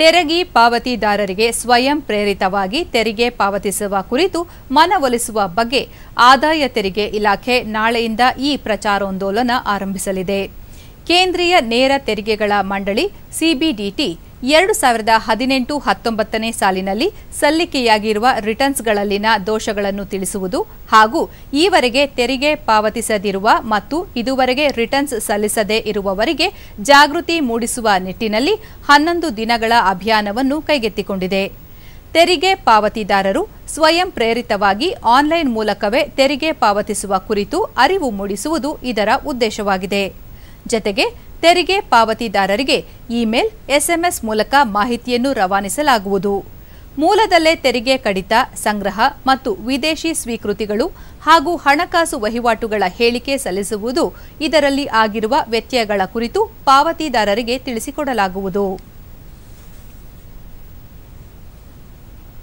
ತೆರಿಗೆ ಪಾವತಿದಾರರಿಗೆ ಸ್ವಯಂ ಪ್ರೇರಿತವಾಗಿ ತೆರಿಗೆ ಪಾವತಿಸುವ ಕುರಿತು ಮನವೊಲಿಸುವ ಬಗ್ಗೆ ಆದಾಯ ತೆರಿಗೆ ಇಲಾಖೆ ನಾಳೆಯಿಂದ ಈ ಪ್ರಚಾರೋಂದೋಲನ ಆರಂಭಿಸಲಿದೆ ಕೇಂದ್ರೀಯ ನೇರ ತೆರಿಗೆಗಳ ಮಂಡಳಿ ಸಿಬಿಡಿಟಿ ಎರಡು ಸಾವಿರದ ಹದಿನೆಂಟು ಹತ್ತೊಂಬತ್ತನೇ ಸಾಲಿನಲ್ಲಿ ಸಲ್ಲಿಕೆಯಾಗಿರುವ ರಿಟರ್ನ್ಸ್ಗಳಲ್ಲಿನ ದೋಷಗಳನ್ನು ತಿಳಿಸುವುದು ಹಾಗೂ ಈವರೆಗೆ ತೆರಿಗೆ ಪಾವತಿಸದಿರುವ ಮತ್ತು ಇದುವರೆಗೆ ರಿಟರ್ನ್ಸ್ ಸಲ್ಲಿಸದೇ ಇರುವವರಿಗೆ ಜಾಗೃತಿ ಮೂಡಿಸುವ ನಿಟ್ಟಿನಲ್ಲಿ ಹನ್ನೊಂದು ದಿನಗಳ ಅಭಿಯಾನವನ್ನು ಕೈಗೆತ್ತಿಕೊಂಡಿದೆ ತೆರಿಗೆ ಪಾವತಿದಾರರು ಸ್ವಯಂ ಪ್ರೇರಿತವಾಗಿ ಆನ್ಲೈನ್ ಮೂಲಕವೇ ತೆರಿಗೆ ಪಾವತಿಸುವ ಕುರಿತು ಅರಿವು ಮೂಡಿಸುವುದು ಇದರ ಉದ್ದೇಶವಾಗಿದೆ ಜತೆಗೆ ತೆರಿಗೆ ಪಾವತಿದಾರರಿಗೆ ಇಮೇಲ್ ಎಸ್ಎಂಎಸ್ ಮೂಲಕ ಮಾಹಿತಿಯನ್ನು ರವಾನಿಸಲಾಗುವುದು ಮೂಲದಲ್ಲೇ ತೆರಿಗೆ ಕಡಿತ ಸಂಗ್ರಹ ಮತ್ತು ವಿದೇಶಿ ಸ್ವೀಕೃತಿಗಳು ಹಾಗೂ ಹಣಕಾಸು ವಹಿವಾಟುಗಳ ಹೇಳಿಕೆ ಸಲ್ಲಿಸುವುದು ಇದರಲ್ಲಿ ಆಗಿರುವ ವ್ಯತ್ಯಯಗಳ ಕುರಿತು ಪಾವತಿದಾರರಿಗೆ ತಿಳಿಸಿಕೊಡಲಾಗುವುದು